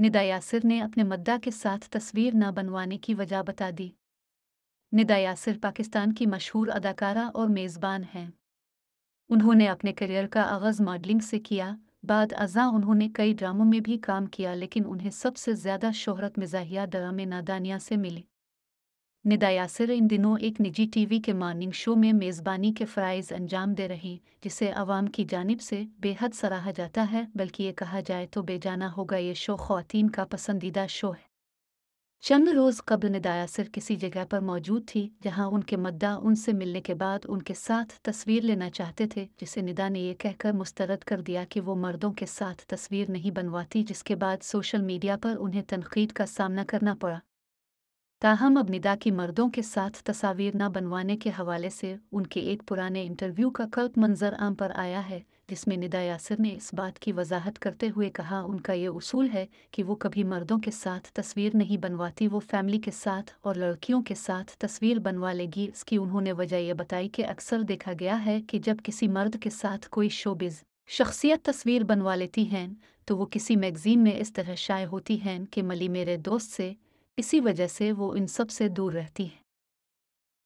निदा यासिर ने अपने मद्दा के साथ तस्वीर न बनवाने की वजह बता दी निदा यासिर पाकिस्तान की मशहूर अदाकारा और मेज़बान हैं उन्होंने अपने करियर का आगाज़ मॉडलिंग से किया बाद अजा उन्होंने कई ड्रामों में भी काम किया लेकिन उन्हें सबसे ज़्यादा शोहरत मिजाहिया ड्रामे नादानिया से मिली निदा यासर इन दिनों एक निजी टीवी के मॉर्निंग शो में मेज़बानी के फ़रज़ अंजाम दे रही जिसे अवाम की जानब से बेहद सराहा जाता है बल्कि ये कहा जाए तो बेजाना होगा ये शो ख़वातीन का पसंदीदा शो है चंद रोज़ कब्ल निदा यासिर किसी जगह पर मौजूद थी जहां उनके मद्दा उनसे मिलने के बाद उनके साथ तस्वीर लेना चाहते थे जिसे निदा ने यह कह कहकर मुस्तरद कर दिया कि वो मर्दों के साथ तस्वीर नहीं बनवाती जिसके बाद सोशल मीडिया पर उन्हें तनकीद का सामना करना पड़ा ताहम अब निदा की मर्दों के साथ तस्वीर न बनवाने के हवाले से उनके एक पुराने इंटरव्यू का कल्प मंजर आम पर आया है जिसमें निदा यासर ने इस बात की वजाहत करते हुए कहा उनका ये उसूल है कि वो कभी मर्दों के साथ तस्वीर नहीं बनवाती वो फैमिली के साथ और लड़कियों के साथ तस्वीर बनवा लेगी इसकी उन्होंने वजह यह बताई कि अक्सर देखा गया है कि जब किसी मर्द के साथ कोई शोबिज शख्सियत तस्वीर बनवा लेती हैं तो वो किसी मैगजीन में इस तरह शाये होती हैं कि मली मेरे दोस्त से इसी वजह से वो इन सब से दूर रहती हैं